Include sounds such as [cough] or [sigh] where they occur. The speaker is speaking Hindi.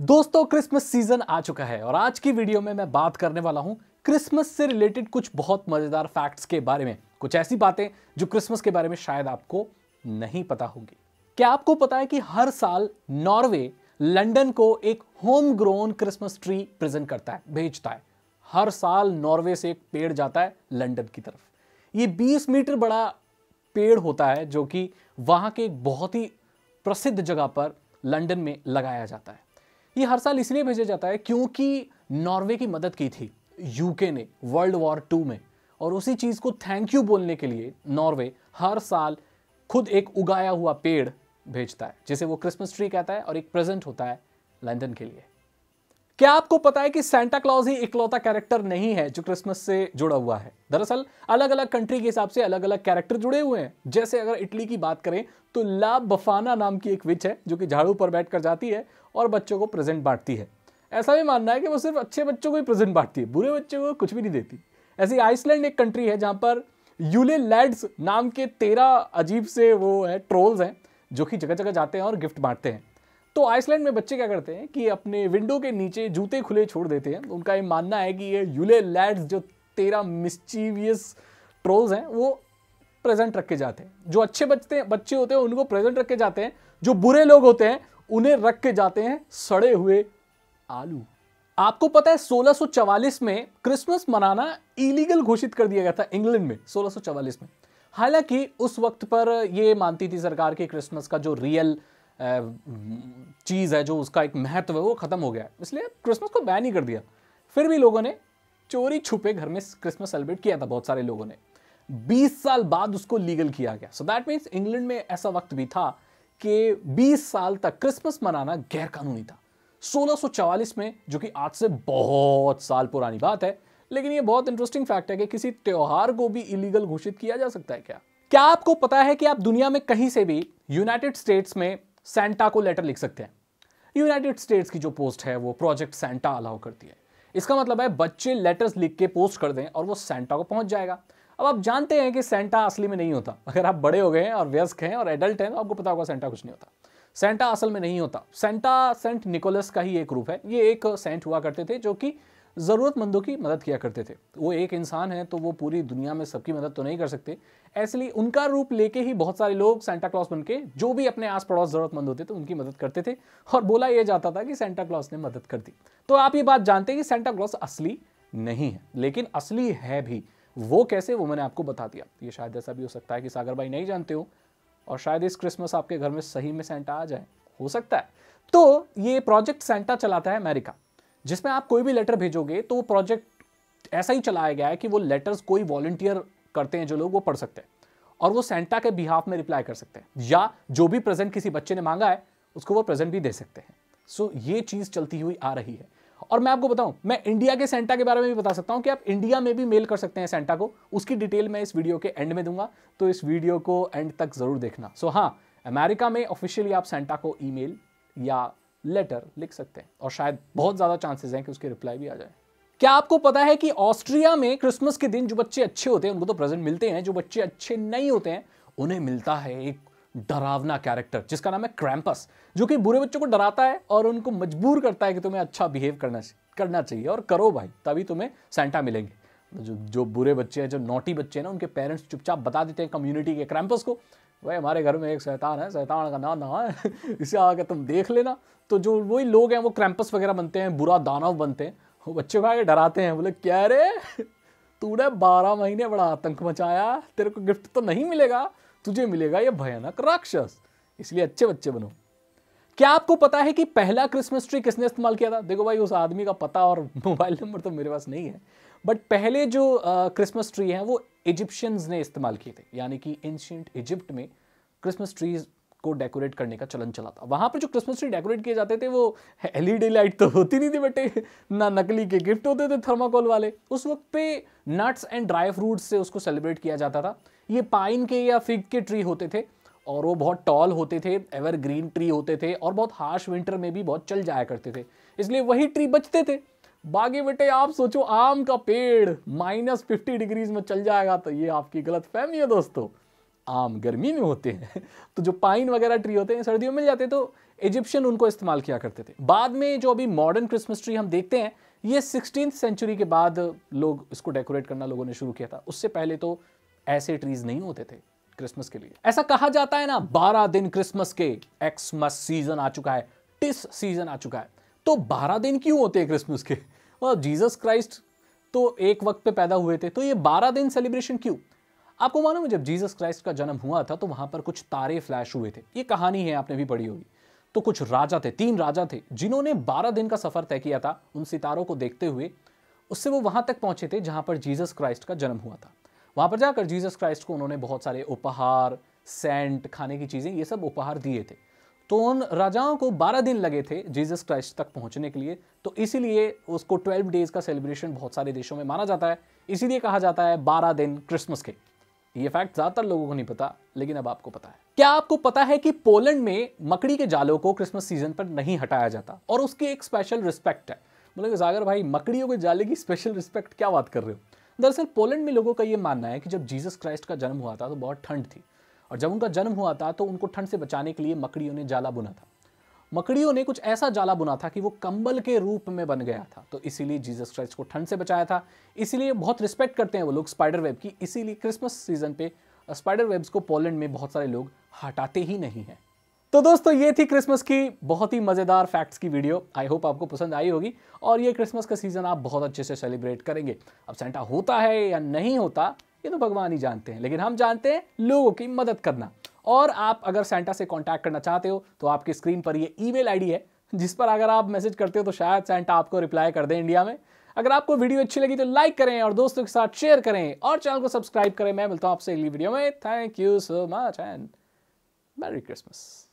दोस्तों क्रिसमस सीजन आ चुका है और आज की वीडियो में मैं बात करने वाला हूं क्रिसमस से रिलेटेड कुछ बहुत मजेदार फैक्ट्स के बारे में कुछ ऐसी बातें जो क्रिसमस के बारे में शायद आपको नहीं पता होगी क्या आपको पता है कि हर साल नॉर्वे लंदन को एक home grown Christmas tree present करता है भेजता है हर साल नॉर्वे से एक पेड़ जाता है लंदन की तरफ ये 20 मीटर बड़ा पेड़ होता है जो कि वहां के एक बहुत ही प्रसिद्ध जगह पर लंदन में लगाया जाता है ये हर साल इसलिए भेजा जाता है क्योंकि नॉर्वे की मदद की थी यूके ने वर्ल्ड वॉर टू में और उसी चीज़ को थैंक यू बोलने के लिए नॉर्वे हर साल खुद एक उगाया हुआ पेड़ भेजता है जिसे वो क्रिसमस ट्री कहता है और एक प्रेजेंट होता है लंदन के लिए क्या आपको पता है कि सेंटा क्लॉज ही इकलौता कैरेक्टर नहीं है जो क्रिसमस से जुड़ा हुआ है दरअसल अलग अलग कंट्री के हिसाब से अलग अलग कैरेक्टर जुड़े हुए हैं जैसे अगर इटली की बात करें तो ला बफाना नाम की एक विच है जो कि झाड़ू पर बैठ कर जाती है और बच्चों को प्रेजेंट बांटती है ऐसा भी मानना है कि वो सिर्फ अच्छे बच्चों को ही प्रेजेंट बांटती है बुरे बच्चों को कुछ भी नहीं देती ऐसी आइसलैंड एक कंट्री है जहाँ पर यूले लैड्स नाम के तेरह अजीब से वो है ट्रोल्स हैं जो कि जगह जगह जाते हैं और गिफ्ट बांटते हैं तो आइसलैंड में बच्चे क्या करते हैं कि अपने विंडो के नीचे जूते खुले छोड़ देते हैं उनका ये मानना है कि ये यूले लैड्स जो तेरा मिस्चीवियस ट्रोल्स हैं वो प्रेजेंट रख के जाते हैं जो अच्छे बच्चे बच्चे होते हैं उनको प्रेजेंट रख के जाते हैं जो बुरे लोग होते हैं उन्हें रख के जाते हैं सड़े हुए आलू आपको पता है 1644 में क्रिसमस मनाना इलीगल घोषित कर दिया गया था इंग्लैंड में 1644 में हालांकि उस वक्त पर यह मानती थी सरकार कि क्रिसमस का जो रियल चीज़ है जो उसका एक महत्व है वो ख़त्म हो गया इसलिए क्रिसमस को बैन ही कर दिया फिर भी लोगों ने चोरी छुपे घर में क्रिसमस सेलिब्रेट किया था बहुत सारे लोगों ने 20 साल बाद उसको लीगल किया गया सो दैट मीन्स इंग्लैंड में ऐसा वक्त भी था कि 20 साल तक क्रिसमस मनाना गैरकानूनी था 1644 में जो कि आज से बहुत साल पुरानी बात है लेकिन ये बहुत इंटरेस्टिंग फैक्ट है कि किसी त्यौहार को भी इलीगल घोषित किया जा सकता है क्या क्या आपको पता है कि आप दुनिया में कहीं से भी यूनाइटेड स्टेट्स में सेंटा को लेटर लिख सकते हैं यूनाइटेड स्टेट्स की जो पोस्ट है वो प्रोजेक्ट सेंटा अलाउ करती है इसका मतलब है बच्चे लेटर्स लिख के पोस्ट कर दें और वो सेंटा को पहुंच जाएगा अब आप जानते हैं कि सेंटा असली में नहीं होता अगर आप बड़े हो गए हैं और व्यस्क हैं और एडल्ट हैं तो आपको पता होगा सेंटा कुछ नहीं होता सेंटा असल में नहीं होता सेंटा सेंट निकोलस का ही एक रूप है ये एक सेंट हुआ करते थे जो कि ज़रूरतमंदों की मदद किया करते थे वो एक इंसान है तो वो पूरी दुनिया में सबकी मदद तो नहीं कर सकते ऐसे उनका रूप लेके ही बहुत सारे लोग सेंटा क्लॉस बन के जो भी अपने आस पड़ोस ज़रूरतमंद होते थे उनकी मदद करते थे और बोला यह जाता था कि सेंटा क्लॉस ने मदद कर दी तो आप ये बात जानते हैं कि सेंटा क्लॉस असली नहीं है लेकिन असली है भी वो कैसे वो मैंने आपको बता दिया ये शायद ऐसा भी हो सकता है कि सागर भाई नहीं जानते हो और शायद इस क्रिसमस आपके घर में सही में सेंटा आ जाए हो सकता है तो ये प्रोजेक्ट सेंटा चलाता है अमेरिका जिसमें आप कोई भी लेटर भेजोगे तो वो प्रोजेक्ट ऐसा ही चलाया गया है कि वो लेटर्स कोई वॉलेंटियर करते हैं जो लोग वो पढ़ सकते हैं और वो सेंटा के बिहाफ में रिप्लाई कर सकते हैं या जो भी प्रेजेंट किसी बच्चे ने मांगा है उसको वो प्रेजेंट भी दे सकते हैं सो so, ये चीज़ चलती हुई आ रही है और मैं आपको बताऊं मैं इंडिया के सेंटा के बारे में भी बता सकता हूं कि आप इंडिया में भी मेल कर सकते हैं सेंटा को उसकी डिटेल मैं इस वीडियो के एंड में दूंगा तो इस वीडियो को एंड तक ज़रूर देखना सो so, हाँ अमेरिका में ऑफिशियली आप सेंटा को ईमेल या लेटर लिख सकते हैं और शायद बहुत ज़्यादा चांसेस हैं कि उसकी रिप्लाई भी आ जाए क्या आपको पता है कि ऑस्ट्रिया में क्रिसमस के दिन जो बच्चे अच्छे होते हैं उनको तो प्रेजेंट मिलते हैं जो बच्चे अच्छे नहीं होते हैं उन्हें मिलता है एक डरावना कैरेक्टर जिसका नाम है क्रैम्पस जो कि बुरे बच्चों को डराता है और उनको मजबूर करता है कि तुम्हें अच्छा बिहेव करना करना चाहिए और करो भाई तभी तुम्हें सेंटा मिलेंगे जो जो बुरे बच्चे हैं जो नोटी बच्चे हैं ना उनके पेरेंट्स चुपचाप बता देते हैं कम्युनिटी के क्रैम्पस को भाई हमारे घर में एक शैतान है शैतान का नाम ना है [laughs] इसे आके तुम देख लेना तो जो वही लोग हैं वो क्रैम्पस वगैरह बनते हैं बुरा दानव बनते हैं वो बच्चे को आगे डराते हैं बोले क्या रे [laughs] तूने बारह महीने बड़ा आतंक मचाया तेरे को गिफ्ट तो नहीं मिलेगा तुझे मिलेगा ये भयानक राक्षस इसलिए अच्छे बच्चे बनो क्या आपको पता है कि पहला क्रिसमस ट्री किसने इस्तेमाल किया था देखो भाई उस आदमी का पता और [laughs] मोबाइल नंबर तो मेरे पास नहीं है बट पहले जो क्रिसमस ट्री हैं वो इजिप्शियंस ने इस्तेमाल किए थे यानी कि एंशियंट इजिप्ट में क्रिसमस ट्रीज को डेकोरेट करने का चलन चला था वहाँ पर जो क्रिसमस ट्री डेकोरेट किए जाते थे वो एलईडी लाइट तो होती नहीं थी बटे ना नकली के गिफ्ट होते थे थर्माकोल वाले उस वक्त पे नट्स एंड ड्राई फ्रूट्स से उसको सेलिब्रेट किया जाता था ये पाइन के या फिग के ट्री होते थे और वो बहुत टॉल होते थे एवरग्रीन ट्री होते थे और बहुत हार्श विंटर में भी बहुत चल जाया करते थे इसलिए वही ट्री बचते थे बाकी बेटे आप सोचो आम का पेड़ माइनस फिफ्टी डिग्रीज में चल जाएगा तो ये आपकी गलत फहमी है दोस्तों आम गर्मी में होते हैं [laughs] तो जो पाइन वगैरह ट्री होते हैं सर्दियों में मिल जाते हैं तो इजिप्शियन उनको इस्तेमाल किया करते थे बाद में जो अभी मॉडर्न क्रिसमस ट्री हम देखते हैं ये सिक्सटीन सेंचुरी के बाद लोग इसको डेकोरेट करना लोगों ने शुरू किया था उससे पहले तो ऐसे ट्रीज नहीं होते थे क्रिसमस के लिए ऐसा कहा जाता है ना बारह दिन क्रिसमस के एक्समस सीजन आ चुका है टिस सीजन आ चुका है तो बारह दिन क्यों होते हैं क्रिसमस के और जीसस क्राइस्ट तो एक वक्त पे पैदा हुए थे तो ये बारह दिन सेलिब्रेशन क्यों आपको मालूम है जब जीसस क्राइस्ट का जन्म हुआ था तो वहाँ पर कुछ तारे फ्लैश हुए थे ये कहानी है आपने भी पढ़ी होगी तो कुछ राजा थे तीन राजा थे जिन्होंने बारह दिन का सफ़र तय किया था उन सितारों को देखते हुए उससे वो वहाँ तक पहुँचे थे जहाँ पर जीसस क्राइस्ट का जन्म हुआ था वहाँ पर जाकर जीसस क्राइस्ट को उन्होंने बहुत सारे उपहार सेंट खाने की चीज़ें ये सब उपहार दिए थे तो उन राजाओं को 12 दिन लगे थे जीसस क्राइस्ट तक पहुंचने के लिए तो इसीलिए उसको 12 डेज का सेलिब्रेशन बहुत सारे देशों में माना जाता है इसीलिए कहा जाता है 12 दिन क्रिसमस के ये फैक्ट ज़्यादातर लोगों को नहीं पता लेकिन अब आपको पता है क्या आपको पता है कि पोलैंड में मकड़ी के जालों को क्रिसमस सीजन पर नहीं हटाया जाता और उसकी एक स्पेशल रिस्पेक्ट है बोले जागर भाई मकड़ियों के जाले की स्पेशल रिस्पेक्ट क्या बात कर रहे हो दरअसल पोलैंड में लोगों का ये मानना है कि जब जीसस क्राइस्ट का जन्म हुआ था तो बहुत ठंड थी और जब उनका जन्म हुआ था तो उनको ठंड से बचाने के लिए मकड़ियों ने जाला बुना था मकड़ियों ने कुछ ऐसा जाला बुना था कि वो कंबल के रूप में बन गया था तो इसीलिए जीसस क्राइस्ट को ठंड से बचाया था इसीलिए बहुत रिस्पेक्ट करते हैं वो लोग स्पाइडर वेब की इसीलिए क्रिसमस सीजन पे स्पाइडर वेब्स को पोलैंड में बहुत सारे लोग हटाते ही नहीं हैं तो दोस्तों ये थी क्रिसमस की बहुत ही मज़ेदार फैक्ट्स की वीडियो आई होप आपको पसंद आई होगी और ये क्रिसमस का सीज़न आप बहुत अच्छे से सेलिब्रेट करेंगे अब सेंटा होता है या नहीं होता ये तो भगवान ही जानते हैं लेकिन हम जानते हैं लोगों की मदद करना और आप अगर सेंटा से कॉन्टैक्ट करना चाहते हो तो आपकी स्क्रीन पर ये ई मेल है जिस पर अगर आप मैसेज करते हो तो शायद सेंटा आपको रिप्लाई कर दें इंडिया में अगर आपको वीडियो अच्छी लगी तो लाइक करें और दोस्तों के साथ शेयर करें और चैनल को सब्सक्राइब करें मैं मिलता हूँ आपसे अगली वीडियो में thank you so much and merry Christmas